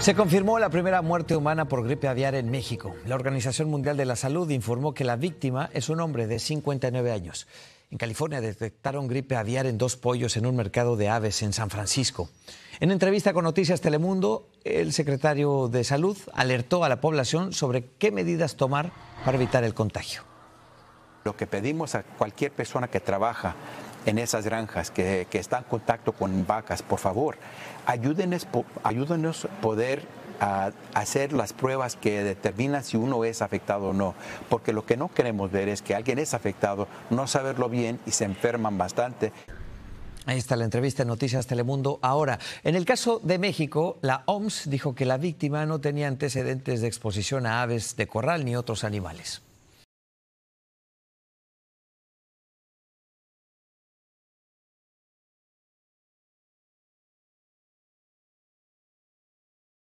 Se confirmó la primera muerte humana por gripe aviar en México. La Organización Mundial de la Salud informó que la víctima es un hombre de 59 años. En California detectaron gripe aviar en dos pollos en un mercado de aves en San Francisco. En entrevista con Noticias Telemundo, el secretario de Salud alertó a la población sobre qué medidas tomar para evitar el contagio. Lo que pedimos a cualquier persona que trabaja en esas granjas que, están en contacto con vacas, por favor, ayúdenos, a poder ah, hacer las pruebas que determinan si uno es afectado o no. Porque lo que no queremos ver es que alguien es afectado, no saberlo bien y se enferman bastante. Ahí está la entrevista en Noticias Telemundo. Ahora, en el caso de México, la OMS dijo que la víctima no tenía antecedentes de exposición a aves de corral ni otros animales.